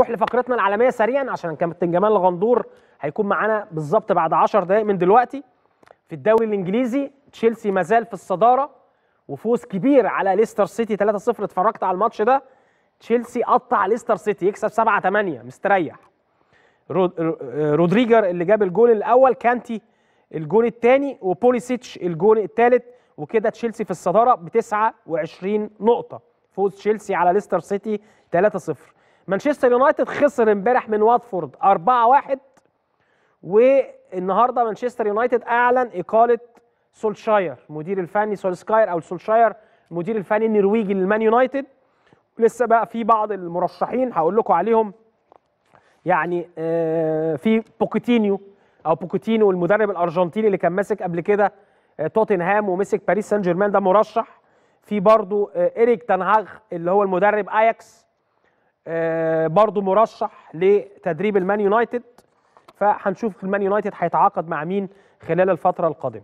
نروح لفقرتنا العالميه سريعا عشان كابتن جمال الغندور هيكون معانا بالظبط بعد 10 دقائق من دلوقتي في الدوري الانجليزي تشيلسي مازال في الصداره وفوز كبير على ليستر سيتي 3-0 اتفرجت على الماتش ده تشيلسي قطع ليستر سيتي يكسب 7 8 مستريح آه، رودريجر اللي جاب الجول الاول كانتي الجول الثاني وبوليسيتش الجول الثالث وكده تشيلسي في الصداره ب 29 نقطه فوز تشيلسي على ليستر سيتي 3 0 مانشستر يونايتد خسر امبارح من واتفورد 4-1 والنهارده مانشستر يونايتد اعلن اقاله سولشاير المدير الفني سولسكاير او سولشاير المدير الفني النرويجي للمان يونايتد لسه بقى في بعض المرشحين هقول لكم عليهم يعني آه، في بوكيتينيو او بوكيتينو المدرب الارجنتيني اللي كان ماسك قبل كده آه، توتنهام ومسك باريس سان جيرمان ده مرشح في برضو آه، اريك تنهاغ اللي هو المدرب اياكس آه، برضه مرشح لتدريب المان يونايتد فهنشوف المان يونايتد هيتعاقد مع مين خلال الفتره القادمه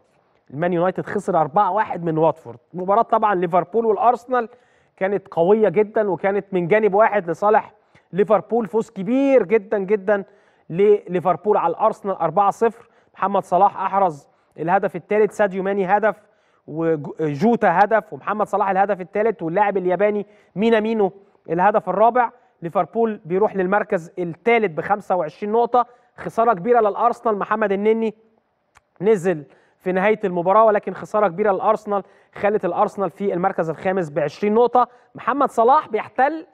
المان يونايتد خسر 4-1 من واتفورد مباراه طبعا ليفربول والارسنال كانت قويه جدا وكانت من جانب واحد لصالح ليفربول فوز كبير جدا جدا لليفربول على الارسنال 4-0 محمد صلاح احرز الهدف الثالث ساديو ماني هدف وجوتا هدف ومحمد صلاح الهدف الثالث واللاعب الياباني مينامينو الهدف الرابع ليفربول بيروح للمركز الثالث ب 25 نقطه خساره كبيره للارسنال محمد النني نزل في نهايه المباراه ولكن خساره كبيره للارسنال خلت الارسنال في المركز الخامس ب 20 نقطه محمد صلاح بيحتل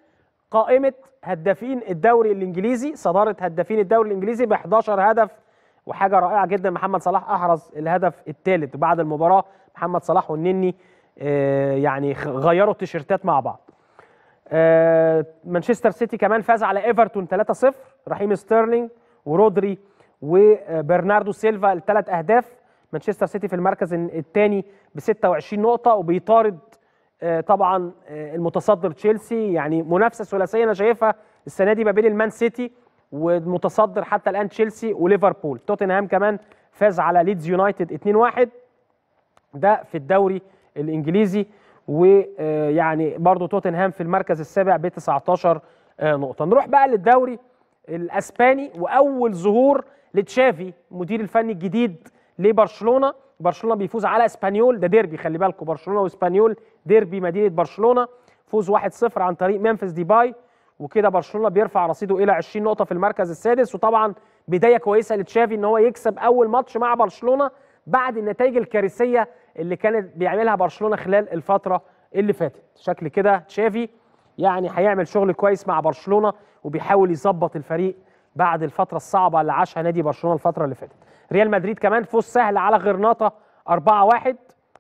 قائمه هدافين الدوري الانجليزي صداره هدافين الدوري الانجليزي ب 11 هدف وحاجه رائعه جدا محمد صلاح احرز الهدف الثالث بعد المباراه محمد صلاح والنني آه، يعني غيروا التيشيرتات مع بعض آه، مانشستر سيتي كمان فاز على ايفرتون 3-0 رحيم ستيرلينج ورودري وبرناردو سيلفا الثلاث اهداف مانشستر سيتي في المركز الثاني ب 26 نقطه وبيطارد آه، طبعا آه، المتصدر تشيلسي يعني منافسه ثلاثيه انا شايفها السنه دي ما بين المان سيتي والمتصدر حتى الان تشيلسي وليفربول توتنهام كمان فاز على ليدز يونايتد 2-1 ده في الدوري الانجليزي ويعني برضو توتنهام في المركز السابع ب 19 آه، نقطة نروح بقى للدوري الاسباني واول ظهور لتشافي مدير الفني الجديد لبرشلونة برشلونة بيفوز على اسبانيول ده ديربي خلي بالكم برشلونة واسبانيول ديربي مدينة برشلونة فوز 1-0 عن طريق ممفيس ديباي وكده برشلونه بيرفع رصيده الى 20 نقطه في المركز السادس وطبعا بدايه كويسه لتشافي ان هو يكسب اول ماتش مع برشلونه بعد النتائج الكارثيه اللي كانت بيعملها برشلونه خلال الفتره اللي فاتت شكل كده تشافي يعني هيعمل شغل كويس مع برشلونه وبيحاول يظبط الفريق بعد الفتره الصعبه اللي عاشها نادي برشلونه الفتره اللي فاتت ريال مدريد كمان فوز سهل على غرناطه 4-1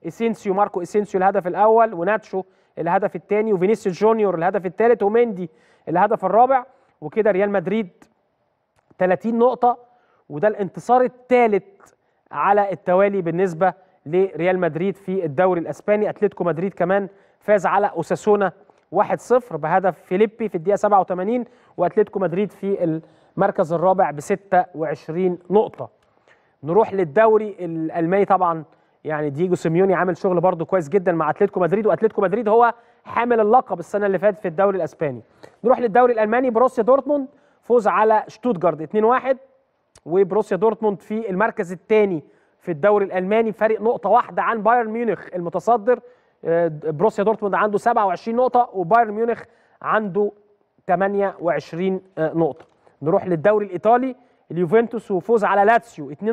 اسينسيو ماركو اسينسيو الهدف الاول وناتشو الهدف الثاني وفينيسيو جونيور الهدف الثالث ومندي الهدف الرابع وكده ريال مدريد 30 نقطه وده الانتصار الثالث على التوالي بالنسبه لريال مدريد في الدوري الاسباني اتلتيكو مدريد كمان فاز على اوساسونا 1-0 بهدف فيليبي في الدقيقه 87 واتلتيكو مدريد في المركز الرابع ب 26 نقطه نروح للدوري الالماني طبعا يعني دييجو سيميوني عامل شغل برضه كويس جدا مع اتلتيكو مدريد واتلتيكو مدريد هو حامل اللقب السنه اللي فاتت في الدوري الاسباني نروح للدوري الالماني بروسيا دورتموند فوز على شتوتجارد 2-1 وبروسيا دورتموند في المركز الثاني في الدوري الالماني فارق نقطه واحده عن بايرن ميونخ المتصدر آه، بروسيا دورتموند عنده 27 نقطه وبايرن ميونخ عنده 28 آه، نقطه نروح للدوري الايطالي اليوفنتوس وفوز على لاتسيو 2-0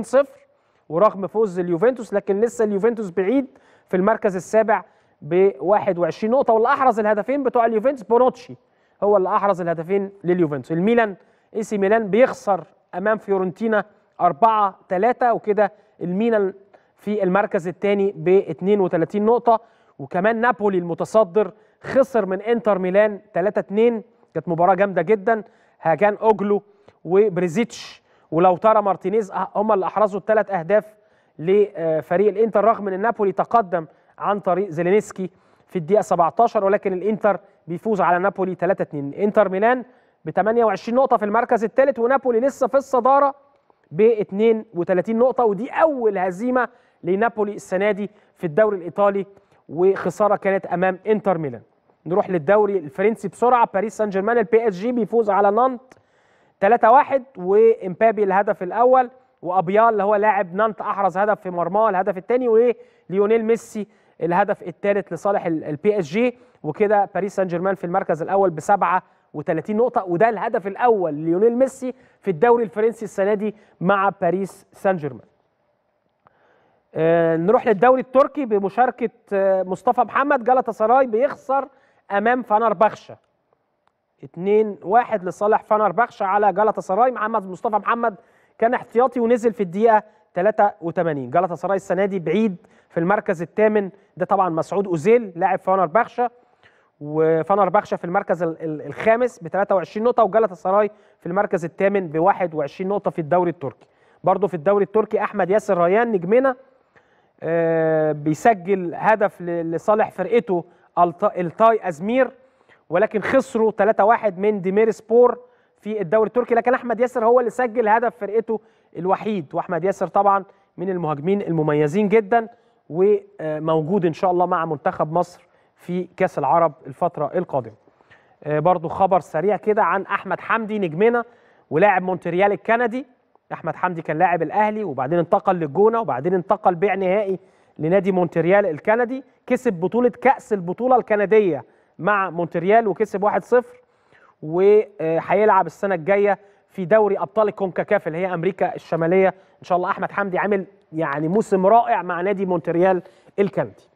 ورغم فوز اليوفنتوس لكن لسه اليوفنتوس بعيد في المركز السابع ب 21 نقطه واللي احرز الهدفين بتوع اليوفنتوس بونوتشي هو اللي احرز الهدفين لليوفنتوس الميلان اي سي ميلان بيخسر امام فيورنتينا 4 3 وكده الميلان في المركز الثاني ب 32 نقطه وكمان نابولي المتصدر خسر من انتر ميلان 3 2 كانت مباراه جامده جدا هاجان اوجلو وبريزيتش ولو ترى مارتينيز أه، هم اللي احرزوا الثلاث اهداف لفريق الانتر رغم ان نابولي تقدم عن طريق زيلينسكي في الدقيقه 17 ولكن الانتر بيفوز على نابولي 3 2 انتر ميلان ب 28 نقطه في المركز الثالث ونابولي لسه في الصداره ب 32 نقطه ودي اول هزيمه لنابولي السنه دي في الدوري الايطالي وخساره كانت امام انتر ميلان نروح للدوري الفرنسي بسرعه باريس سان جيرمان البي اس جي بيفوز على نانت 3-1 وامبابي الهدف الاول وابيال اللي هو لاعب نانت احرز هدف في مرماه الهدف الثاني وليونيل ميسي الهدف الثالث لصالح البي اس جي وكده باريس سان جيرمان في المركز الاول بسبعه و30 نقطه وده الهدف الاول ليونيل ميسي في الدوري الفرنسي السنه دي مع باريس سان جيرمان. آه، نروح للدوري التركي بمشاركه آه، مصطفى محمد جلطة سراي بيخسر امام بخشة 2 1 لصالح بخشة على جلطة سراي محمد مصطفى محمد كان احتياطي ونزل في الدقيقه 83 جلطة سراي السنه دي بعيد في المركز الثامن ده طبعا مسعود اوزيل لاعب بخشة بخشة في المركز الخامس ب 23 نقطة وجلطة سراي في المركز الثامن ب 21 نقطة في الدوري التركي برضه في الدوري التركي أحمد ياسر ريان نجمنا آه، بيسجل هدف لصالح فرقته التاي أزمير ولكن خسروا 3-1 من ديمير سبور في الدوري التركي لكن أحمد ياسر هو اللي سجل هدف فرقته الوحيد وأحمد ياسر طبعا من المهاجمين المميزين جدا وموجود إن شاء الله مع منتخب مصر في كاس العرب الفتره القادمه آه، برضو خبر سريع كده عن احمد حمدي نجمنا ولاعب مونتريال الكندي احمد حمدي كان لاعب الاهلي وبعدين انتقل للجونه وبعدين انتقل بيع نهائي لنادي مونتريال الكندي كسب بطوله كاس البطوله الكنديه مع مونتريال وكسب 1-0 وهيلعب السنه الجايه في دوري ابطال الكونكاكاف اللي هي امريكا الشماليه ان شاء الله احمد حمدي عامل يعني موسم رائع مع نادي مونتريال الكندي